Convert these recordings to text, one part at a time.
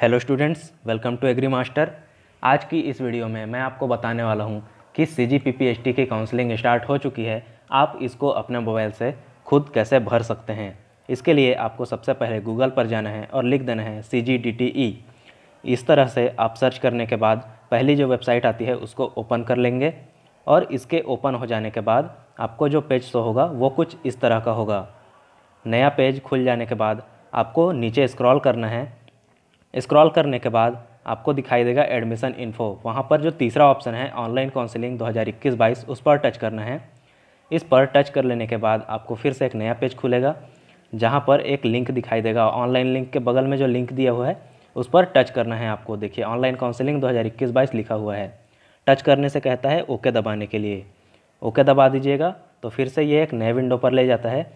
hello students welcome to agri master आज की इस वीडियो में मैं आपको बताने वाला हूँ कि सी जी की काउंसलिंग स्टार्ट हो चुकी है आप इसको अपने मोबाइल से खुद कैसे भर सकते हैं इसके लिए आपको सबसे पहले गूगल पर जाना है और लिख देना है सी जी डी टी ई इस तरह से आप सर्च करने के बाद पहली जो वेबसाइट आती है उसको ओपन कर लेंगे और इसके ओपन हो जाने के बाद आपको जो पेज शो होगा वो कुछ इस तरह का होगा नया पेज खुल जाने के बाद आपको नीचे स्क्रॉल करना है स्क्रॉल करने के बाद आपको दिखाई देगा एडमिशन इन्फो वहाँ पर जो तीसरा ऑप्शन है ऑनलाइन काउंसलिंग 2021-22 उस पर टच करना है इस पर टच कर लेने के बाद आपको फिर से एक नया पेज खुलेगा जहाँ पर एक लिंक दिखाई देगा ऑनलाइन लिंक के बगल में जो लिंक दिया हुआ है उस पर टच करना है आपको देखिए ऑनलाइन काउंसलिंग 2021-22 लिखा हुआ है टच करने से कहता है ओके दबाने के लिए ओके दबा दीजिएगा तो फिर से ये एक नए विंडो पर ले जाता है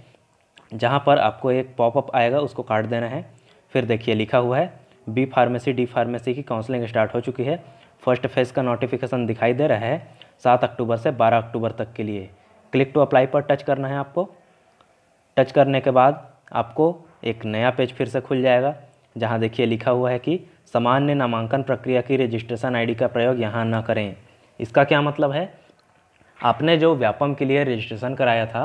जहाँ पर आपको एक पॉपअप आएगा उसको काट देना है फिर देखिए लिखा हुआ है बी फार्मेसी डी फार्मेसी की काउंसलिंग स्टार्ट हो चुकी है फर्स्ट फेज़ का नोटिफिकेशन दिखाई दे रहा है सात अक्टूबर से बारह अक्टूबर तक के लिए क्लिक टू अप्लाई पर टच करना है आपको टच करने के बाद आपको एक नया पेज फिर से खुल जाएगा जहाँ देखिए लिखा हुआ है कि सामान्य नामांकन प्रक्रिया की रजिस्ट्रेशन आईडी का प्रयोग यहाँ ना करें इसका क्या मतलब है आपने जो व्यापम के लिए रजिस्ट्रेशन कराया था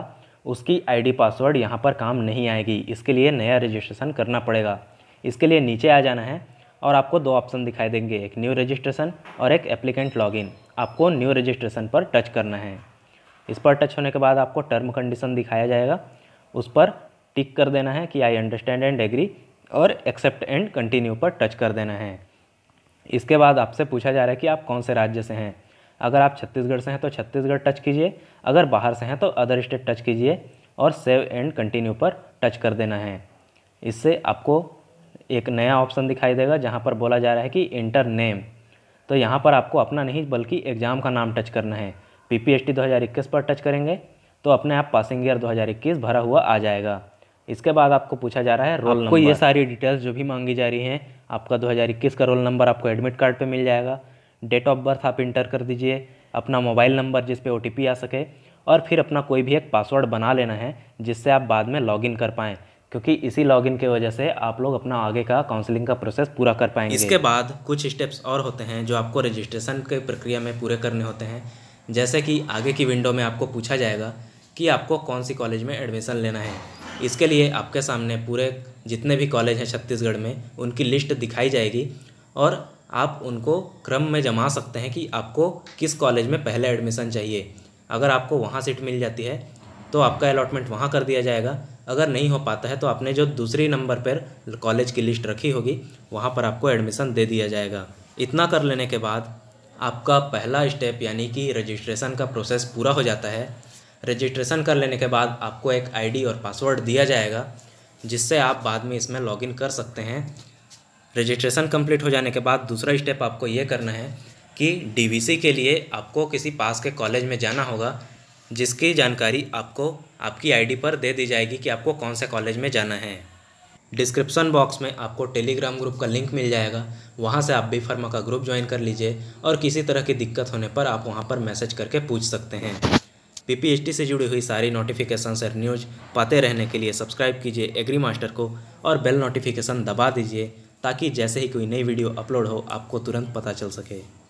उसकी आईडी पासवर्ड यहाँ पर काम नहीं आएगी इसके लिए नया रजिस्ट्रेशन करना पड़ेगा इसके लिए नीचे आ जाना है और आपको दो ऑप्शन दिखाई देंगे एक न्यू रजिस्ट्रेशन और एक एप्लीकेंट लॉगिन आपको न्यू रजिस्ट्रेशन पर टच करना है इस पर टच होने के बाद आपको टर्म कंडीशन दिखाया जाएगा उस पर टिक कर देना है कि आई अंडरस्टैंड एंड एग्री और एक्सेप्ट एंड कंटिन्यू पर टच कर देना है इसके बाद आपसे पूछा जा रहा है कि आप कौन से राज्य से हैं अगर आप छत्तीसगढ़ से हैं तो छत्तीसगढ़ टच कीजिए अगर बाहर से हैं तो अदर स्टेट टच कीजिए और सेव एंड कंटिन्यू पर टच कर देना है इससे आपको एक नया ऑप्शन दिखाई देगा जहाँ पर बोला जा रहा है कि इंटर नेम तो यहाँ पर आपको अपना नहीं बल्कि एग्ज़ाम का नाम टच करना है पी पी एच टी पर टच करेंगे तो अपने आप पासिंग ईयर 2021 भरा हुआ आ जाएगा इसके बाद आपको पूछा जा रहा है रोल नंबर आपको ये सारी डिटेल्स जो भी मांगी जा रही हैं आपका 2021 का रोल नंबर आपको एडमिट कार्ड पे मिल जाएगा डेट ऑफ बर्थ आप इंटर कर दीजिए अपना मोबाइल नंबर जिस पे ओ आ सके और फिर अपना कोई भी एक पासवर्ड बना लेना है जिससे आप बाद में इन कर पाएँ क्योंकि इसी लॉगिन की वजह से आप लोग अपना आगे का काउंसलिंग का प्रोसेस पूरा कर पाएंगे इसके बाद कुछ स्टेप्स और होते हैं जो आपको रजिस्ट्रेशन के प्रक्रिया में पूरे करने होते हैं जैसे कि आगे की विंडो में आपको पूछा जाएगा कि आपको कौन सी कॉलेज में एडमिशन लेना है इसके लिए आपके सामने पूरे जितने भी कॉलेज हैं छत्तीसगढ़ में उनकी लिस्ट दिखाई जाएगी और आप उनको क्रम में जमा सकते हैं कि आपको किस कॉलेज में पहले एडमिशन चाहिए अगर आपको वहाँ सीट मिल जाती है तो आपका अलॉटमेंट वहाँ कर दिया जाएगा अगर नहीं हो पाता है तो आपने जो दूसरी नंबर पर कॉलेज की लिस्ट रखी होगी वहाँ पर आपको एडमिशन दे दिया जाएगा इतना कर लेने के बाद आपका पहला स्टेप यानी कि रजिस्ट्रेशन का प्रोसेस पूरा हो जाता है रजिस्ट्रेशन कर लेने के बाद आपको एक आईडी और पासवर्ड दिया जाएगा जिससे आप बाद में इसमें लॉगिन कर सकते हैं रजिस्ट्रेशन कंप्लीट हो जाने के बाद दूसरा स्टेप आपको ये करना है कि डीवीसी के लिए आपको किसी पास के कॉलेज में जाना होगा जिसकी जानकारी आपको आपकी आईडी पर दे दी जाएगी कि आपको कौन से कॉलेज में जाना है डिस्क्रिप्सन बॉक्स में आपको टेलीग्राम ग्रुप का लिंक मिल जाएगा वहाँ से आप भी फर्मा का ग्रुप ज्वाइन कर लीजिए और किसी तरह की दिक्कत होने पर आप वहाँ पर मैसेज करके पूछ सकते हैं पी से जुड़ी हुई सारी नोटिफिकेशन और न्यूज पाते रहने के लिए सब्सक्राइब कीजिए एग्री मास्टर को और बेल नोटिफिकेशन दबा दीजिए ताकि जैसे ही कोई नई वीडियो अपलोड हो आपको तुरंत पता चल सके